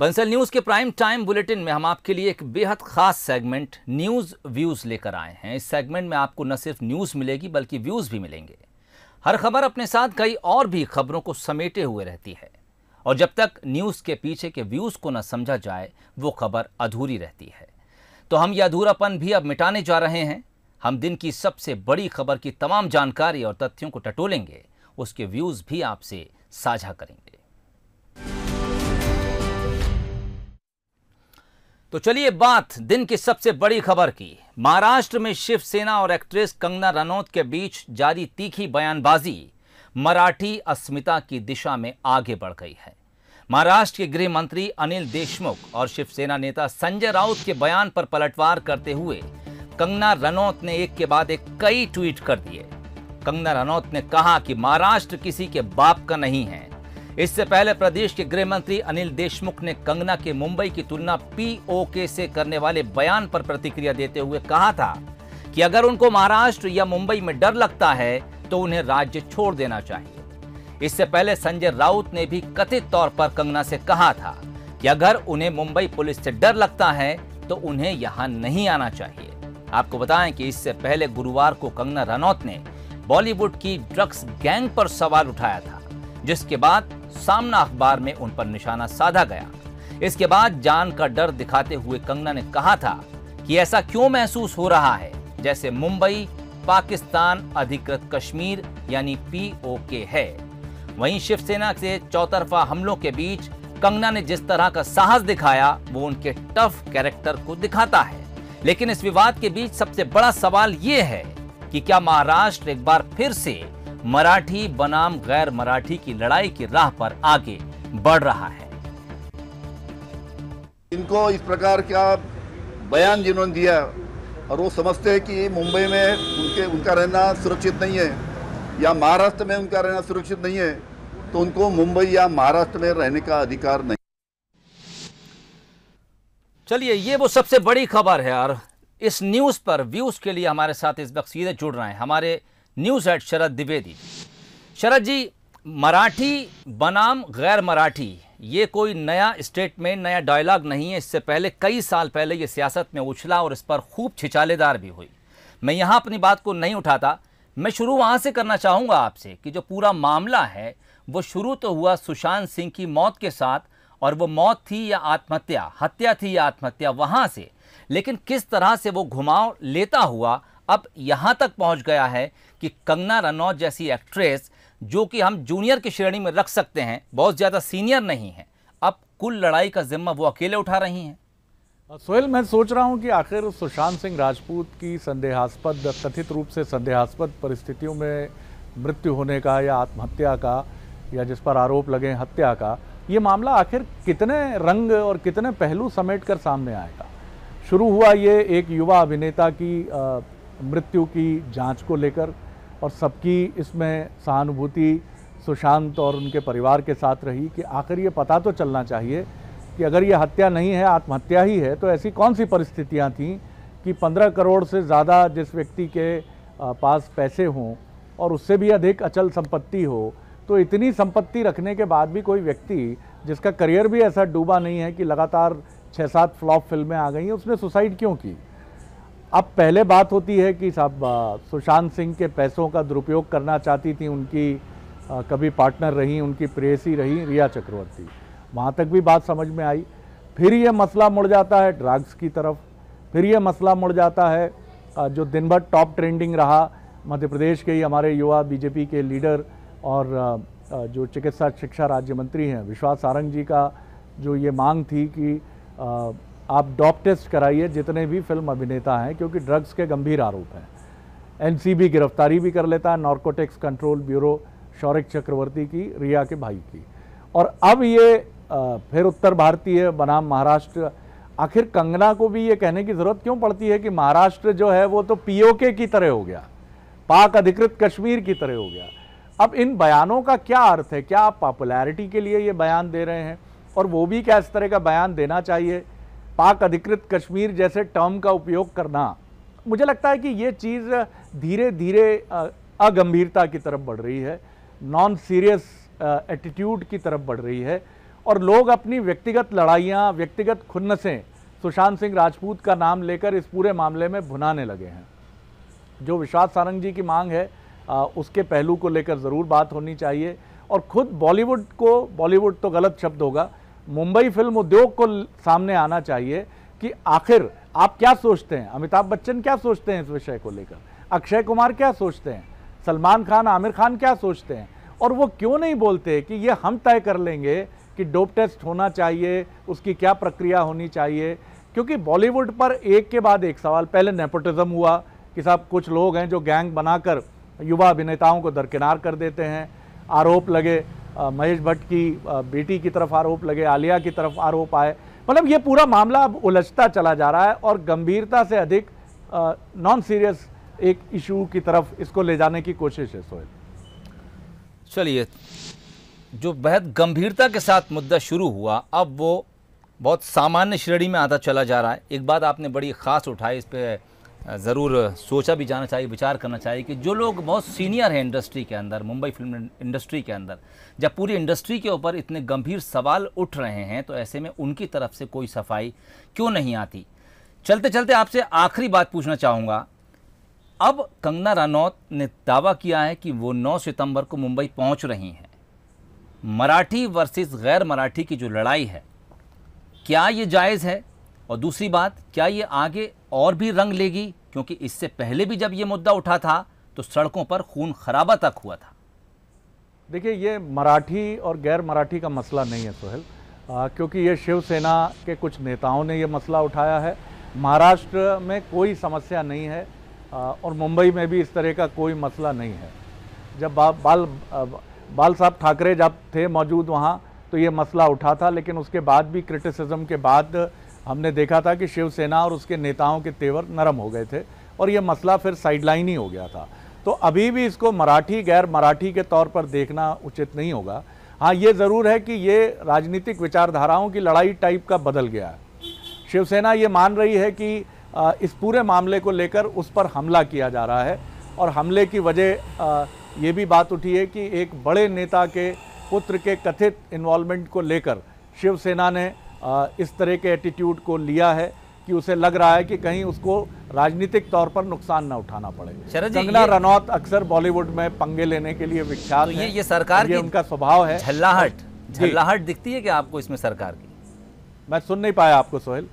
Bansal news के prime time bulletin में हम आपके लिए एक बेहद खास सेगमेंट न्यूज़ व्यूज़ लेकर आए हैं इस सेगमेंट में आपको न सिर्फ न्यूज़ मिलेगी बल्कि व्यूज़ भी मिलेंगे हर खबर अपने साथ कई और भी खबरों को समेटे हुए रहती है और जब तक न्यूज़ के पीछे के व्यूज़ को न समझा जाए वो खबर अधूरी रहती है तो हम ये अधूरापन भी अब मिटाने जा रहे हैं हम दिन की सबसे बड़ी खबर की तमाम जानकारी और तथ्यों को टटोलेंगे उसके व्यूज़ भी आपसे साझा करेंगे तो चलिए बात दिन की सबसे बड़ी खबर की महाराष्ट्र में शिवसेना और एक्ट्रेस कंगना रनौत के बीच जारी तीखी बयानबाजी मराठी अस्मिता की दिशा में आगे बढ़ गई है महाराष्ट्र के गृह मंत्री अनिल देशमुख और शिवसेना नेता संजय राउत के बयान पर पलटवार करते हुए कंगना रनौत ने एक के बाद एक कई ट्वीट कर दिए कंगना रनौत ने कहा कि महाराष्ट्र किसी के बाप का नहीं है इससे पहले प्रदेश के गृह मंत्री अनिल देशमुख ने कंगना के मुंबई की तुलना पीओके से करने वाले बयान पर प्रतिक्रिया देते हुए कहा था कि अगर उनको महाराष्ट्र या मुंबई में डर लगता है तो उन्हें राज्य छोड़ देना चाहिए इससे पहले संजय राउत ने भी कथित तौर पर कंगना से कहा था कि अगर उन्हें मुंबई पुलिस से डर लगता है तो उन्हें यहां नहीं आना चाहिए आपको बताएं कि इससे पहले गुरुवार को कंगना रनौत ने बॉलीवुड की ड्रग्स गैंग पर सवाल उठाया था जिसके बाद सामना अखबार में उन पर निशाना साधा गया इसके बाद जान का डर दिखाते हुए कंगना ने कहा था कि ऐसा क्यों महसूस हो रहा है जैसे मुंबई पाकिस्तान अधिकृत कश्मीर यानी पीओके है वहीं शिवसेना से चौतरफा हमलों के बीच कंगना ने जिस तरह का साहस दिखाया वो उनके टफ कैरेक्टर को दिखाता है लेकिन इस विवाद के बीच सबसे बड़ा सवाल ये है कि क्या महाराष्ट्र एक बार फिर से मराठी बनाम गैर मराठी की लड़ाई की राह पर आगे बढ़ रहा है इनको इस प्रकार का बयान जिन्होंने दिया और वो समझते हैं कि मुंबई में उनके उनका रहना सुरक्षित नहीं है या महाराष्ट्र में उनका रहना सुरक्षित नहीं है तो उनको मुंबई या महाराष्ट्र में रहने का अधिकार नहीं चलिए ये वो सबसे बड़ी खबर है और इस न्यूज़ पर व्यूज़ के लिए हमारे साथ इस वक्त सीधे जुड़ रहे हैं हमारे न्यूज़ एट शरद द्विवेदी शरद जी मराठी बनाम गैर मराठी ये कोई नया स्टेटमेंट नया डायलॉग नहीं है इससे पहले कई साल पहले ये सियासत में उछला और इस पर खूब छिचालेदार भी हुई मैं यहाँ अपनी बात को नहीं उठाता मैं शुरू वहाँ से करना चाहूँगा आपसे कि जो पूरा मामला है वो शुरू तो हुआ सुशांत सिंह की मौत के साथ और वो मौत थी या आत्महत्या हत्या थी या आत्महत्या वहाँ से लेकिन किस तरह से वो घुमाव लेता हुआ अब यहाँ तक पहुँच गया है कि कंगना रनौत जैसी एक्ट्रेस जो कि हम जूनियर की श्रेणी में रख सकते हैं बहुत ज़्यादा सीनियर नहीं है अब कुल लड़ाई का जिम्मा वो अकेले उठा रही हैं सोहेल मैं सोच रहा हूं कि आखिर सुशांत सिंह राजपूत की संदेहास्पद कथित रूप से संदेहास्पद परिस्थितियों में मृत्यु होने का या आत्महत्या का या जिस पर आरोप लगे हत्या का ये मामला आखिर कितने रंग और कितने पहलू समेट कर सामने आएगा शुरू हुआ ये एक युवा अभिनेता की मृत्यु की जांच को लेकर और सबकी इसमें सहानुभूति सुशांत और उनके परिवार के साथ रही कि आखिर ये पता तो चलना चाहिए कि अगर ये हत्या नहीं है आत्महत्या ही है तो ऐसी कौन सी परिस्थितियाँ थीं कि पंद्रह करोड़ से ज़्यादा जिस व्यक्ति के पास पैसे हों और उससे भी अधिक अचल संपत्ति हो तो इतनी संपत्ति रखने के बाद भी कोई व्यक्ति जिसका करियर भी ऐसा डूबा नहीं है कि लगातार छः सात फ्लॉप फिल्में आ गई हैं उसने सुसाइड क्यों की अब पहले बात होती है कि साहब सुशांत सिंह के पैसों का दुरुपयोग करना चाहती थी उनकी आ, कभी पार्टनर रही उनकी प्रेसी रही रिया चक्रवर्ती वहाँ तक भी बात समझ में आई फिर ये मसला मुड़ जाता है ड्रग्स की तरफ फिर ये मसला मुड़ जाता है जो दिन भर टॉप ट्रेंडिंग रहा मध्य प्रदेश के ही हमारे युवा बीजेपी के लीडर और जो चिकित्सा शिक्षा राज्य मंत्री हैं विश्वास सारंग जी का जो ये मांग थी कि आप डॉप टेस्ट कराइए जितने भी फिल्म अभिनेता हैं क्योंकि ड्रग्स के गंभीर आरोप हैं एनसीबी गिरफ्तारी भी कर लेता है narcotics control bureau Showik Chakraborty की रिया के भाई की और अब ये फिर उत्तर भारतीय बनाम महाराष्ट्र आखिर कंगना को भी ये कहने की ज़रूरत क्यों पड़ती है कि महाराष्ट्र जो है वो तो पीओके की तरह हो गया पाक अधिकृत कश्मीर की तरह हो गया अब इन बयानों का क्या अर्थ है क्या आप पॉपुलैरिटी के लिए ये बयान दे रहे हैं और वो भी क्या इस तरह का बयान देना चाहिए पाक अधिकृत कश्मीर जैसे टर्म का उपयोग करना मुझे लगता है कि ये चीज़ धीरे धीरे अगंभीरता की तरफ बढ़ रही है नॉन सीरियस एटीट्यूड की तरफ बढ़ रही है और लोग अपनी व्यक्तिगत लड़ाइयाँ व्यक्तिगत खुन्नसें सुशांत सिंह राजपूत का नाम लेकर इस पूरे मामले में भुनाने लगे हैं जो विश्वास सारंग जी की मांग है आ, उसके पहलू को लेकर ज़रूर बात होनी चाहिए और ख़ुद बॉलीवुड को बॉलीवुड तो गलत शब्द होगा मुंबई फिल्म उद्योग को सामने आना चाहिए कि आखिर आप क्या सोचते हैं अमिताभ बच्चन क्या सोचते हैं इस विषय को लेकर अक्षय कुमार क्या सोचते हैं सलमान खान आमिर खान क्या सोचते हैं और वो क्यों नहीं बोलते कि ये हम तय कर लेंगे कि डोप टेस्ट होना चाहिए उसकी क्या प्रक्रिया होनी चाहिए क्योंकि बॉलीवुड पर एक के बाद एक सवाल पहले नेपोटिज्म हुआ कि साहब कुछ लोग हैं जो गैंग बनाकर युवा अभिनेताओं को दरकिनार कर देते हैं आरोप लगे महेश भट्ट की बेटी की तरफ आरोप लगे आलिया की तरफ आरोप आए मतलब ये पूरा मामला अब उलझता चला जा रहा है और गंभीरता से अधिक नॉन सीरियस एक इशू की तरफ इसको ले जाने की कोशिश है सोहेल चलिए जो बेहद गंभीरता के साथ मुद्दा शुरू हुआ अब वो बहुत सामान्य श्रेणी में आता चला जा रहा है एक बात आपने बड़ी ख़ास उठाई इस पर ज़रूर सोचा भी जाना चाहिए विचार करना चाहिए कि जो लोग बहुत सीनियर हैं इंडस्ट्री के अंदर मुंबई फिल्म इंडस्ट्री के अंदर जब पूरी इंडस्ट्री के ऊपर इतने गंभीर सवाल उठ रहे हैं तो ऐसे में उनकी तरफ से कोई सफाई क्यों नहीं आती चलते चलते आपसे आखिरी बात पूछना चाहूँगा अब कंगना रनौत ने दावा किया है कि वो 9 सितंबर को मुंबई पहुंच रही हैं मराठी वर्सेस गैर मराठी की जो लड़ाई है क्या ये जायज़ है और दूसरी बात क्या ये आगे और भी रंग लेगी क्योंकि इससे पहले भी जब ये मुद्दा उठा था तो सड़कों पर खून खराबा तक हुआ था देखिए ये मराठी और गैर मराठी का मसला नहीं है सोहेल क्योंकि ये शिवसेना के कुछ नेताओं ने ये मसला उठाया है महाराष्ट्र में कोई समस्या नहीं है आ, और मुंबई में भी इस तरह का कोई मसला नहीं है जब बा, बाल आ, बाल साहब ठाकरे जब थे मौजूद वहाँ तो ये मसला उठा था लेकिन उसके बाद भी क्रिटिसिज्म के बाद हमने देखा था कि शिवसेना और उसके नेताओं के तेवर नरम हो गए थे और ये मसला फिर साइडलाइन ही हो गया था तो अभी भी इसको मराठी गैर मराठी के तौर पर देखना उचित नहीं होगा हाँ ये ज़रूर है कि ये राजनीतिक विचारधाराओं की लड़ाई टाइप का बदल गया है शिवसेना ये मान रही है कि इस पूरे मामले को लेकर उस पर हमला किया जा रहा है और हमले की वजह ये भी बात उठी है कि एक बड़े नेता के पुत्र के कथित इन्वॉल्वमेंट को लेकर शिवसेना ने इस तरह के एटीट्यूड को लिया है कि उसे लग रहा है कि कहीं उसको राजनीतिक तौर पर नुकसान न उठाना पड़े कंगना रनौत अक्सर बॉलीवुड में पंगे लेने के लिए विख्यात तो ये, ये सरकार ये उनका स्वभाव है झल्लाहट झल्लाहट दिखती है कि आपको इसमें सरकार की मैं सुन नहीं पाया आपको सोहेल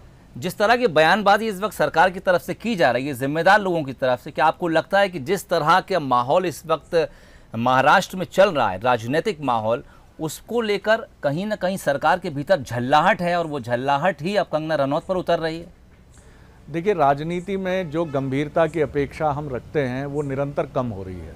जिस तरह की बयानबाजी इस वक्त सरकार की तरफ से की जा रही है जिम्मेदार लोगों की तरफ से क्या आपको लगता है कि जिस तरह का माहौल इस वक्त महाराष्ट्र में चल रहा है राजनीतिक माहौल उसको लेकर कहीं ना कहीं सरकार के भीतर झल्लाहट है और वो झल्लाहट ही अब कंगना रनौत पर उतर रही है देखिए राजनीति में जो गंभीरता की अपेक्षा हम रखते हैं वो निरंतर कम हो रही है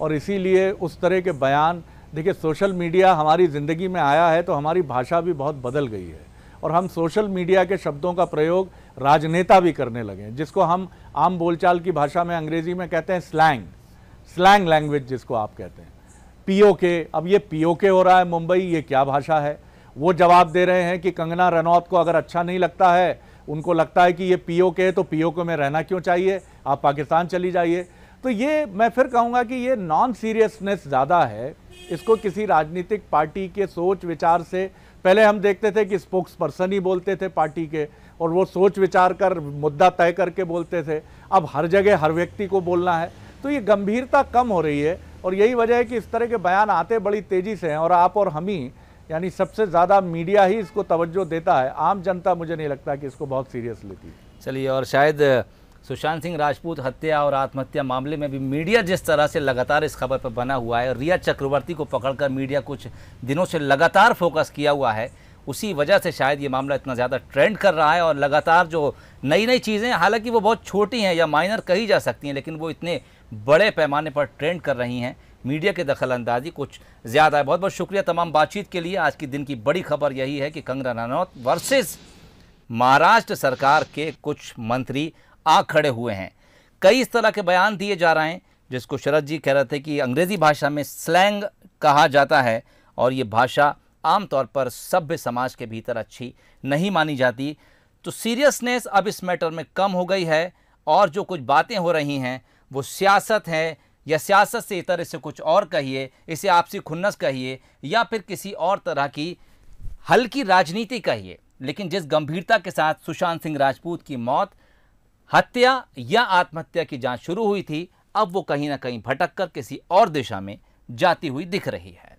और इसीलिए उस तरह के बयान देखिए सोशल मीडिया हमारी ज़िंदगी में आया है तो हमारी भाषा भी बहुत बदल गई है और हम सोशल मीडिया के शब्दों का प्रयोग राजनेता भी करने लगे जिसको हम आम बोलचाल की भाषा में अंग्रेजी में कहते हैं स्लैंग स्लैंग लैंग्वेज जिसको आप कहते हैं पीओके अब ये पीओके हो रहा है मुंबई ये क्या भाषा है वो जवाब दे रहे हैं कि कंगना रनौत को अगर अच्छा नहीं लगता है उनको लगता है कि ये पीओके है तो पीओके में रहना क्यों चाहिए आप पाकिस्तान चली जाइए तो ये मैं फिर कहूँगा कि ये नॉन सीरियसनेस ज़्यादा है इसको किसी राजनीतिक पार्टी के सोच विचार से पहले हम देखते थे कि स्पोक्स पर्सन ही बोलते थे पार्टी के और वो सोच विचार कर मुद्दा तय करके बोलते थे अब हर जगह हर व्यक्ति को बोलना है तो ये गंभीरता कम हो रही है और यही वजह है कि इस तरह के बयान आते बड़ी तेज़ी से हैं और आप और हम ही यानी सबसे ज़्यादा मीडिया ही इसको तवज्जो देता है आम जनता मुझे नहीं लगता कि इसको बहुत सीरियस लेती चलिए और शायद सुशांत सिंह राजपूत हत्या और आत्महत्या मामले में भी मीडिया जिस तरह से लगातार इस खबर पर बना हुआ है रिया चक्रवर्ती को पकड़कर मीडिया कुछ दिनों से लगातार फोकस किया हुआ है उसी वजह से शायद ये मामला इतना ज़्यादा ट्रेंड कर रहा है और लगातार जो नई नई चीज़ें हालांकि वो बहुत छोटी हैं या माइनर कही जा सकती हैं लेकिन वो इतने बड़े पैमाने पर ट्रेंड कर रही हैं मीडिया के दखल अंदाजी कुछ ज़्यादा है बहुत बहुत शुक्रिया तमाम बातचीत के लिए आज की दिन की बड़ी खबर यही है कि कंगना रनौत वर्सेस महाराष्ट्र सरकार के कुछ मंत्री आ खड़े हुए हैं कई इस तरह के बयान दिए जा रहे हैं जिसको शरद जी कह रहे थे कि अंग्रेज़ी भाषा में स्लैंग कहा जाता है और ये भाषा आमतौर पर सभ्य समाज के भीतर अच्छी नहीं मानी जाती तो सीरियसनेस अब इस मैटर में कम हो गई है और जो कुछ बातें हो रही हैं वो सियासत है या सियासत से इतर इसे कुछ और कहिए इसे आपसी खुन्नस कहिए या फिर किसी और तरह की हल्की राजनीति कहिए लेकिन जिस गंभीरता के साथ सुशांत सिंह राजपूत की मौत हत्या या आत्महत्या की जांच शुरू हुई थी अब वो कहीं ना कहीं भटक कर किसी और दिशा में जाती हुई दिख रही है